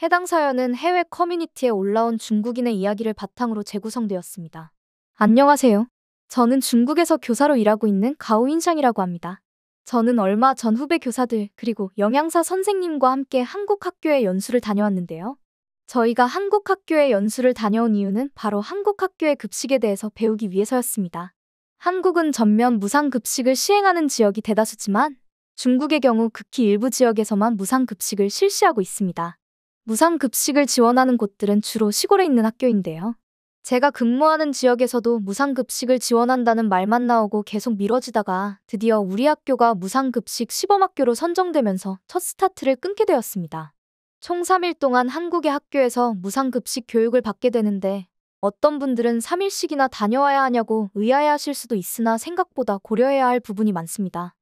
해당 사연은 해외 커뮤니티에 올라온 중국인의 이야기를 바탕으로 재구성되었습니다. 안녕하세요. 저는 중국에서 교사로 일하고 있는 가오인샹이라고 합니다. 저는 얼마 전 후배 교사들 그리고 영양사 선생님과 함께 한국 학교에 연수를 다녀왔는데요. 저희가 한국 학교에 연수를 다녀온 이유는 바로 한국 학교의 급식에 대해서 배우기 위해서였습니다. 한국은 전면 무상급식을 시행하는 지역이 대다수지만 중국의 경우 극히 일부 지역에서만 무상급식을 실시하고 있습니다. 무상급식을 지원하는 곳들은 주로 시골에 있는 학교인데요. 제가 근무하는 지역에서도 무상급식을 지원한다는 말만 나오고 계속 미뤄지다가 드디어 우리 학교가 무상급식 시범학교로 선정되면서 첫 스타트를 끊게 되었습니다. 총 3일 동안 한국의 학교에서 무상급식 교육을 받게 되는데 어떤 분들은 3일씩이나 다녀와야 하냐고 의아해하실 수도 있으나 생각보다 고려해야 할 부분이 많습니다.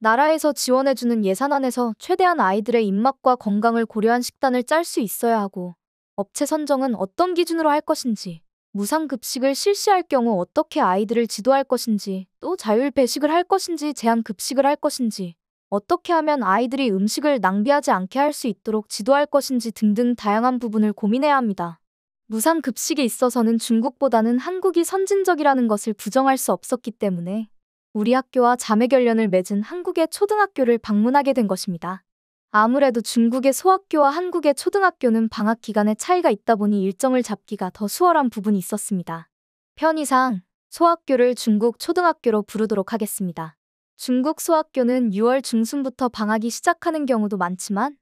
나라에서 지원해주는 예산 안에서 최대한 아이들의 입맛과 건강을 고려한 식단을 짤 수 있어야 하고 업체 선정은 어떤 기준으로 할 것인지 무상급식을 실시할 경우 어떻게 아이들을 지도할 것인지 또 자율배식을 할 것인지 제한급식을 할 것인지 어떻게 하면 아이들이 음식을 낭비하지 않게 할 수 있도록 지도할 것인지 등등 다양한 부분을 고민해야 합니다. 무상급식에 있어서는 중국보다는 한국이 선진적이라는 것을 부정할 수 없었기 때문에 우리 학교와 자매결연을 맺은 한국의 초등학교를 방문하게 된 것입니다. 아무래도 중국의 소학교와 한국의 초등학교는 방학 기간에 차이가 있다 보니 일정을 잡기가 더 수월한 부분이 있었습니다. 편의상 소학교를 중국 초등학교로 부르도록 하겠습니다. 중국 소학교는 6월 중순부터 방학이 시작하는 경우도 많지만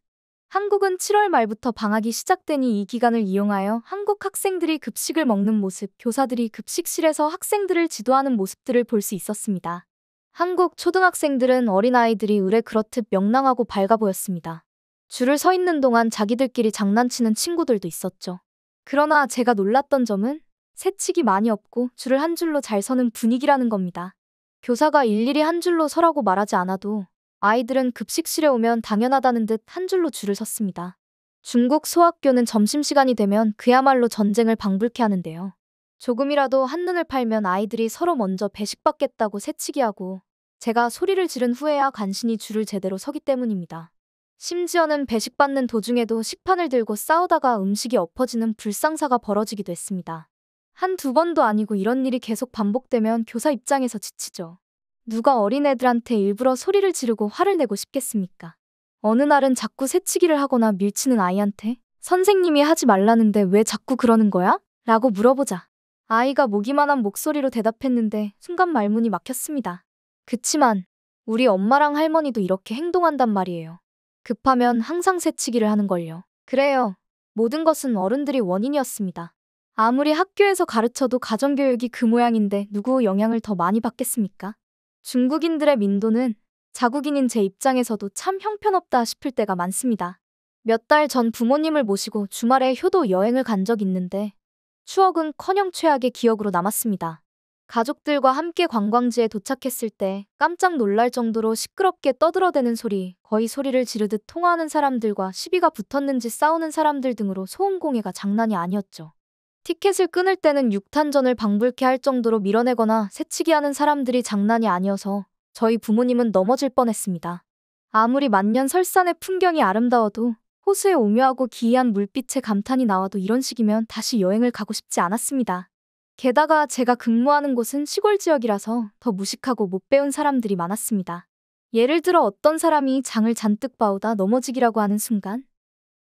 한국은 7월 말부터 방학이 시작되니 이 기간을 이용하여 한국 학생들이 급식을 먹는 모습, 교사들이 급식실에서 학생들을 지도하는 모습들을 볼 수 있었습니다. 한국 초등학생들은 어린아이들이 으레 그렇듯 명랑하고 밝아 보였습니다. 줄을 서 있는 동안 자기들끼리 장난치는 친구들도 있었죠. 그러나 제가 놀랐던 점은 새치기 많이 없고 줄을 한 줄로 잘 서는 분위기라는 겁니다. 교사가 일일이 한 줄로 서라고 말하지 않아도 아이들은 급식실에 오면 당연하다는 듯 한 줄로 줄을 섰습니다. 중국 소학교는 점심시간이 되면 그야말로 전쟁을 방불케 하는데요. 조금이라도 한눈을 팔면 아이들이 서로 먼저 배식받겠다고 새치기하고 제가 소리를 지른 후에야 간신히 줄을 제대로 서기 때문입니다. 심지어는 배식받는 도중에도 식판을 들고 싸우다가 음식이 엎어지는 불상사가 벌어지기도 했습니다. 한 두 번도 아니고 이런 일이 계속 반복되면 교사 입장에서 지치죠. 누가 어린애들한테 일부러 소리를 지르고 화를 내고 싶겠습니까? 어느 날은 자꾸 새치기를 하거나 밀치는 아이한테 선생님이 하지 말라는데 왜 자꾸 그러는 거야? 라고 물어보자. 아이가 모기만한 목소리로 대답했는데 순간 말문이 막혔습니다. 그치만 우리 엄마랑 할머니도 이렇게 행동한단 말이에요. 급하면 항상 새치기를 하는걸요. 그래요. 모든 것은 어른들이 원인이었습니다. 아무리 학교에서 가르쳐도 가정교육이 그 모양인데 누구 영향을 더 많이 받겠습니까? 중국인들의 민도는 자국인인 제 입장에서도 참 형편없다 싶을 때가 많습니다. 몇 달 전 부모님을 모시고 주말에 효도 여행을 간 적 있는데 추억은 커녕 최악의 기억으로 남았습니다. 가족들과 함께 관광지에 도착했을 때 깜짝 놀랄 정도로 시끄럽게 떠들어대는 소리, 거의 소리를 지르듯 통화하는 사람들과 시비가 붙었는지 싸우는 사람들 등으로 소음공해가 장난이 아니었죠. 티켓을 끊을 때는 6탄전을 방불케 할 정도로 밀어내거나 새치기 하는 사람들이 장난이 아니어서 저희 부모님은 넘어질 뻔했습니다. 아무리 만년 설산의 풍경이 아름다워도 호수의 오묘하고 기이한 물빛에 감탄이 나와도 이런 식이면 다시 여행을 가고 싶지 않았습니다. 게다가 제가 근무하는 곳은 시골 지역이라서 더 무식하고 못 배운 사람들이 많았습니다. 예를 들어 어떤 사람이 장을 잔뜩 봐오다 넘어지기라고 하는 순간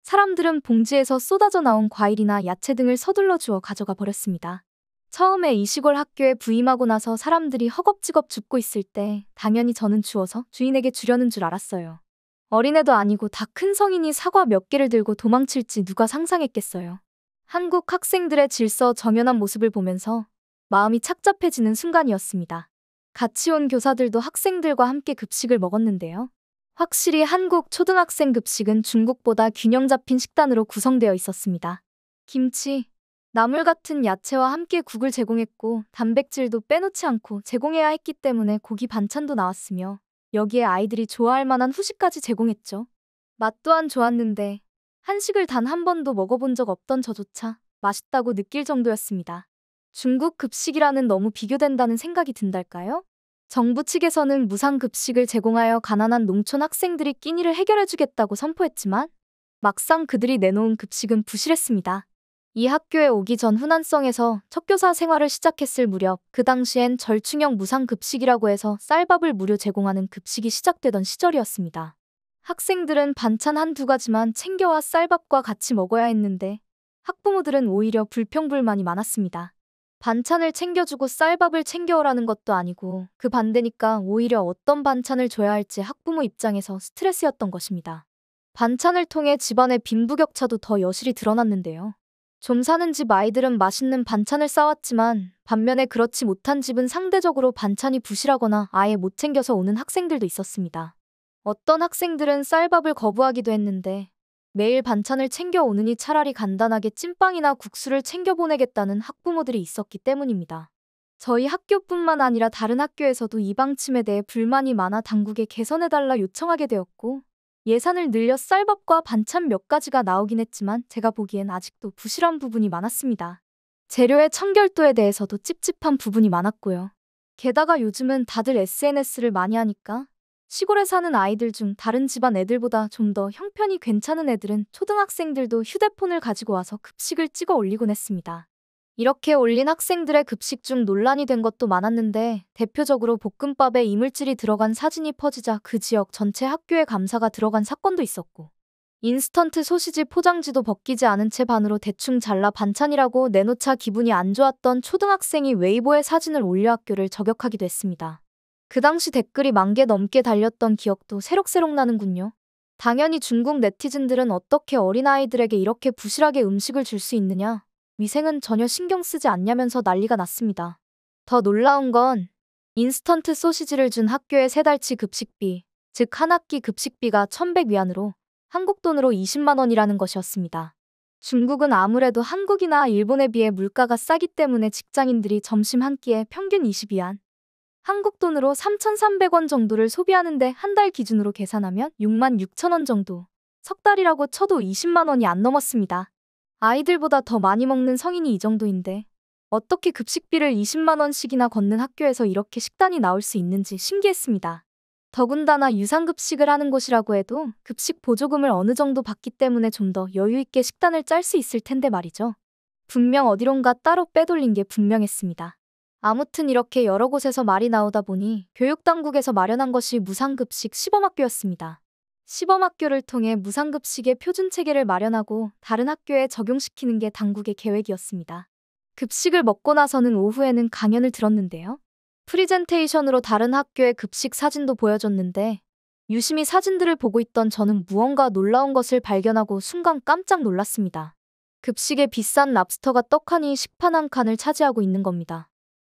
사람들은 봉지에서 쏟아져 나온 과일이나 야채 등을 서둘러 주어 가져가 버렸습니다. 처음에 이 시골 학교에 부임하고 나서 사람들이 허겁지겁 죽고 있을 때 당연히 저는 주워서 주인에게 주려는 줄 알았어요. 어린애도 아니고 다 큰 성인이 사과 몇 개를 들고 도망칠지 누가 상상했겠어요. 한국 학생들의 질서 정연한 모습을 보면서 마음이 착잡해지는 순간이었습니다. 같이 온 교사들도 학생들과 함께 급식을 먹었는데요. 확실히 한국 초등학생 급식은 중국보다 균형 잡힌 식단으로 구성되어 있었습니다. 김치, 나물 같은 야채와 함께 국을 제공했고 단백질도 빼놓지 않고 제공해야 했기 때문에 고기 반찬도 나왔으며 여기에 아이들이 좋아할 만한 후식까지 제공했죠. 맛 또한 좋았는데 한식을 단 한 번도 먹어본 적 없던 저조차 맛있다고 느낄 정도였습니다. 중국 급식이라는 너무 비교된다는 생각이 든달까요? 정부 측에서는 무상급식을 제공하여 가난한 농촌 학생들이 끼니를 해결해주겠다고 선포했지만 막상 그들이 내놓은 급식은 부실했습니다. 이 학교에 오기 전 후난성에서 척교사 생활을 시작했을 무렵 그 당시엔 절충형 무상급식이라고 해서 쌀밥을 무료 제공하는 급식이 시작되던 시절이었습니다. 학생들은 반찬 한두 가지만 챙겨와 쌀밥과 같이 먹어야 했는데 학부모들은 오히려 불평불만이 많았습니다. 반찬을 챙겨주고 쌀밥을 챙겨오라는 것도 아니고 그 반대니까 오히려 어떤 반찬을 줘야 할지 학부모 입장에서 스트레스였던 것입니다. 반찬을 통해 집안의 빈부격차도 더 여실히 드러났는데요. 좀 사는 집 아이들은 맛있는 반찬을 싸왔지만 반면에 그렇지 못한 집은 상대적으로 반찬이 부실하거나 아예 못 챙겨서 오는 학생들도 있었습니다. 어떤 학생들은 쌀밥을 거부하기도 했는데 매일 반찬을 챙겨오느니 차라리 간단하게 찐빵이나 국수를 챙겨보내겠다는 학부모들이 있었기 때문입니다. 저희 학교뿐만 아니라 다른 학교에서도 이 방침에 대해 불만이 많아 당국에 개선해달라 요청하게 되었고 예산을 늘려 쌀밥과 반찬 몇 가지가 나오긴 했지만 제가 보기엔 아직도 부실한 부분이 많았습니다. 재료의 청결도에 대해서도 찝찝한 부분이 많았고요. 게다가 요즘은 다들 SNS를 많이 하니까 시골에 사는 아이들 중 다른 집안 애들보다 좀 더 형편이 괜찮은 애들은 초등학생들도 휴대폰을 가지고 와서 급식을 찍어 올리곤 했습니다. 이렇게 올린 학생들의 급식 중 논란이 된 것도 많았는데 대표적으로 볶음밥에 이물질이 들어간 사진이 퍼지자 그 지역 전체 학교에 감사가 들어간 사건도 있었고 인스턴트 소시지 포장지도 벗기지 않은 채 반으로 대충 잘라 반찬이라고 내놓자 기분이 안 좋았던 초등학생이 웨이보에 사진을 올려 학교를 저격하기도 했습니다. 그 당시 댓글이 만 개 넘게 달렸던 기억도 새록새록 나는군요. 당연히 중국 네티즌들은 어떻게 어린아이들에게 이렇게 부실하게 음식을 줄 수 있느냐, 위생은 전혀 신경 쓰지 않냐면서 난리가 났습니다. 더 놀라운 건 인스턴트 소시지를 준 학교의 세 달치 급식비, 즉 한 학기 급식비가 1100위안으로 한국 돈으로 20만 원이라는 것이었습니다. 중국은 아무래도 한국이나 일본에 비해 물가가 싸기 때문에 직장인들이 점심 한 끼에 평균 20위안, 한국 돈으로 3,300원 정도를 소비하는데 한 달 기준으로 계산하면 6만 6천 원 정도. 석 달이라고 쳐도 20만 원이 안 넘었습니다. 아이들보다 더 많이 먹는 성인이 이 정도인데 어떻게 급식비를 20만 원씩이나 걷는 학교에서 이렇게 식단이 나올 수 있는지 신기했습니다. 더군다나 유상급식을 하는 곳이라고 해도 급식 보조금을 어느 정도 받기 때문에 좀 더 여유있게 식단을 짤 수 있을 텐데 말이죠. 분명 어디론가 따로 빼돌린 게 분명했습니다. 아무튼 이렇게 여러 곳에서 말이 나오다 보니 교육당국에서 마련한 것이 무상급식 시범학교였습니다. 시범학교를 통해 무상급식의 표준 체계를 마련하고 다른 학교에 적용시키는 게 당국의 계획이었습니다. 급식을 먹고 나서는 오후에는 강연을 들었는데요. 프리젠테이션으로 다른 학교의 급식 사진도 보여줬는데 유심히 사진들을 보고 있던 저는 무언가 놀라운 것을 발견하고 순간 깜짝 놀랐습니다. 급식에 비싼 랍스터가 떡하니 식판 한 칸을 차지하고 있는 겁니다.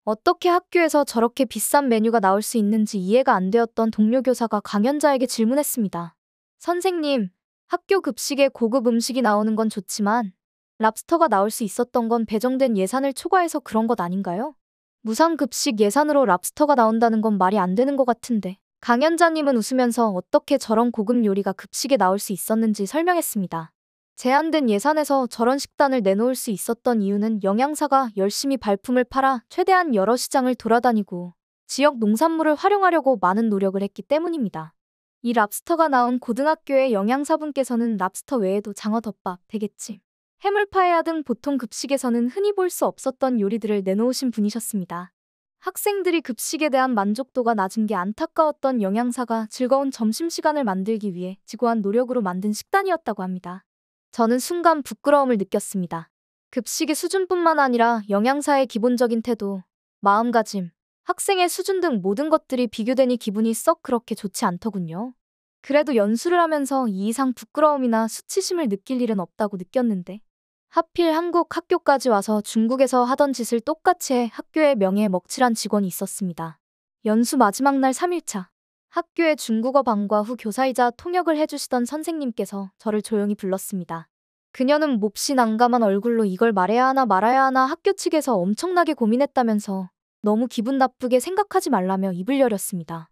어떻게 학교에서 저렇게 비싼 메뉴가 나올 수 있는지 이해가 안 되었던 동료 교사가 강연자에게 질문했습니다. 선생님, 학교 급식에 고급 음식이 나오는 건 좋지만 랍스터가 나올 수 있었던 건 배정된 예산을 초과해서 그런 것 아닌가요? 무상급식 예산으로 랍스터가 나온다는 건 말이 안 되는 것 같은데. 강연자님은 웃으면서 어떻게 저런 고급 요리가 급식에 나올 수 있었는지 설명했습니다. 제한된 예산에서 저런 식단을 내놓을 수 있었던 이유는 영양사가 열심히 발품을 팔아 최대한 여러 시장을 돌아다니고 지역 농산물을 활용하려고 많은 노력을 했기 때문입니다. 이 랍스터가 나온 고등학교의 영양사분께서는 랍스터 외에도 장어 덮밥, 대게찜, 해물파이야 등 보통 급식에서는 흔히 볼 수 없었던 요리들을 내놓으신 분이셨습니다. 학생들이 급식에 대한 만족도가 낮은 게 안타까웠던 영양사가 즐거운 점심시간을 만들기 위해 지구한 노력으로 만든 식단이었다고 합니다. 저는 순간 부끄러움을 느꼈습니다. 급식의 수준뿐만 아니라 영양사의 기본적인 태도, 마음가짐, 학생의 수준 등 모든 것들이 비교되니 기분이 썩 그렇게 좋지 않더군요. 그래도 연수를 하면서 이 이상 부끄러움이나 수치심을 느낄 일은 없다고 느꼈는데 하필 한국 학교까지 와서 중국에서 하던 짓을 똑같이 해 학교의 명예에 먹칠한 직원이 있었습니다. 연수 마지막 날 3일차 학교의 중국어 방과 후 교사이자 통역을 해주시던 선생님께서 저를 조용히 불렀습니다. 그녀는 몹시 난감한 얼굴로 이걸 말해야 하나 말아야 하나 학교 측에서 엄청나게 고민했다면서 너무 기분 나쁘게 생각하지 말라며 입을 열었습니다.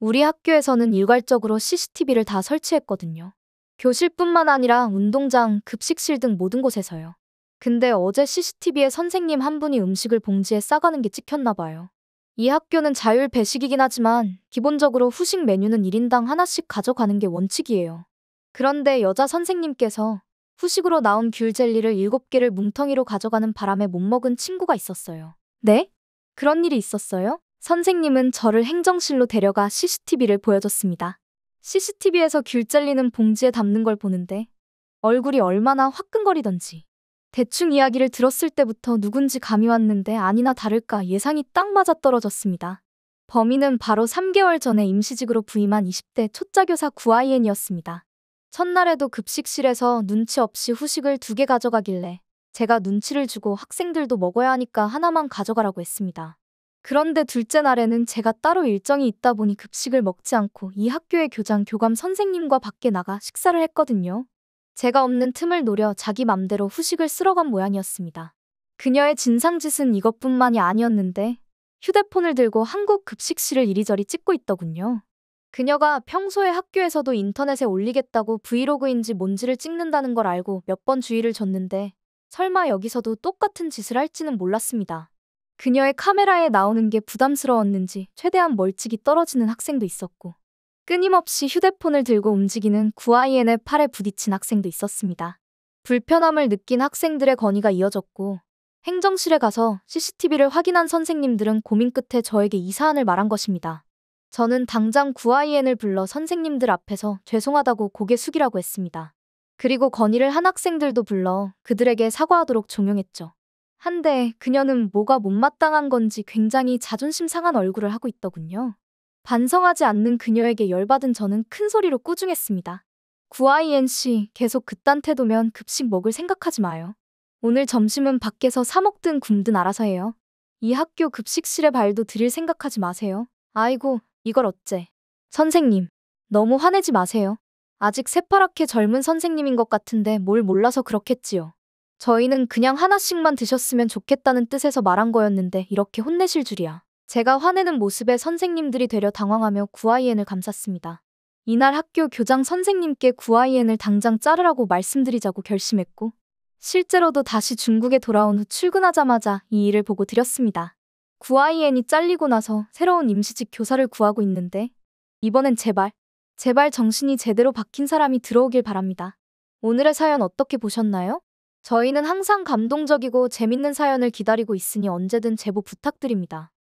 우리 학교에서는 일괄적으로 CCTV를 다 설치했거든요. 교실뿐만 아니라 운동장, 급식실 등 모든 곳에서요. 근데 어제 CCTV에 선생님 한 분이 음식을 봉지에 싸가는 게 찍혔나 봐요. 이 학교는 자율 배식이긴 하지만 기본적으로 후식 메뉴는 1인당 하나씩 가져가는 게 원칙이에요. 그런데 여자 선생님께서 후식으로 나온 귤 젤리를 7개를 뭉텅이로 가져가는 바람에 못 먹은 친구가 있었어요. 네? 그런 일이 있었어요? 선생님은 저를 행정실로 데려가 CCTV를 보여줬습니다. CCTV에서 귤 젤리는 봉지에 담는 걸 보는데 얼굴이 얼마나 화끈거리던지 대충 이야기를 들었을 때부터 누군지 감이 왔는데 아니나 다를까 예상이 딱 맞아떨어졌습니다. 범인은 바로 3개월 전에 임시직으로 부임한 20대 초짜교사 구아이엔이었습니다. 첫날에도 급식실에서 눈치 없이 후식을 두 개 가져가길래 제가 눈치를 주고 학생들도 먹어야 하니까 하나만 가져가라고 했습니다. 그런데 둘째 날에는 제가 따로 일정이 있다 보니 급식을 먹지 않고 이 학교의 교장 교감 선생님과 밖에 나가 식사를 했거든요. 제가 없는 틈을 노려 자기 맘대로 후식을 쓸어간 모양이었습니다. 그녀의 진상짓은 이것뿐만이 아니었는데 휴대폰을 들고 한국 급식실을 이리저리 찍고 있더군요. 그녀가 평소에 학교에서도 인터넷에 올리겠다고 브이로그인지 뭔지를 찍는다는 걸 알고 몇 번 주의를 줬는데 설마 여기서도 똑같은 짓을 할지는 몰랐습니다. 그녀의 카메라에 나오는 게 부담스러웠는지 최대한 멀찍이 떨어지는 학생도 있었고 끊임없이 휴대폰을 들고 움직이는 구아이엔의 팔에 부딪힌 학생도 있었습니다. 불편함을 느낀 학생들의 건의가 이어졌고 행정실에 가서 CCTV를 확인한 선생님들은 고민 끝에 저에게 이 사안을 말한 것입니다. 저는 당장 구아이엔을 불러 선생님들 앞에서 죄송하다고 고개 숙이라고 했습니다. 그리고 건의를 한 학생들도 불러 그들에게 사과하도록 종용했죠. 한데 그녀는 뭐가 못마땅한 건지 굉장히 자존심 상한 얼굴을 하고 있더군요. 반성하지 않는 그녀에게 열받은 저는 큰 소리로 꾸중했습니다. 구아이엔씨, 계속 그딴 태도면 급식 먹을 생각하지 마요. 오늘 점심은 밖에서 사 먹든 굶든 알아서 해요. 이 학교 급식실에 발도 들일 생각하지 마세요. 아이고, 이걸 어째. 선생님, 너무 화내지 마세요. 아직 새파랗게 젊은 선생님인 것 같은데 뭘 몰라서 그렇겠지요. 저희는 그냥 하나씩만 드셨으면 좋겠다는 뜻에서 말한 거였는데 이렇게 혼내실 줄이야. 제가 화내는 모습에 선생님들이 되려 당황하며 구아이엔을 감쌌습니다. 이날 학교 교장 선생님께 구아이엔을 당장 자르라고 말씀드리자고 결심했고 실제로도 다시 중국에 돌아온 후 출근하자마자 이 일을 보고 드렸습니다. 구아이엔이 잘리고 나서 새로운 임시직 교사를 구하고 있는데 이번엔 제발 제발 정신이 제대로 박힌 사람이 들어오길 바랍니다. 오늘의 사연 어떻게 보셨나요? 저희는 항상 감동적이고 재밌는 사연을 기다리고 있으니 언제든 제보 부탁드립니다.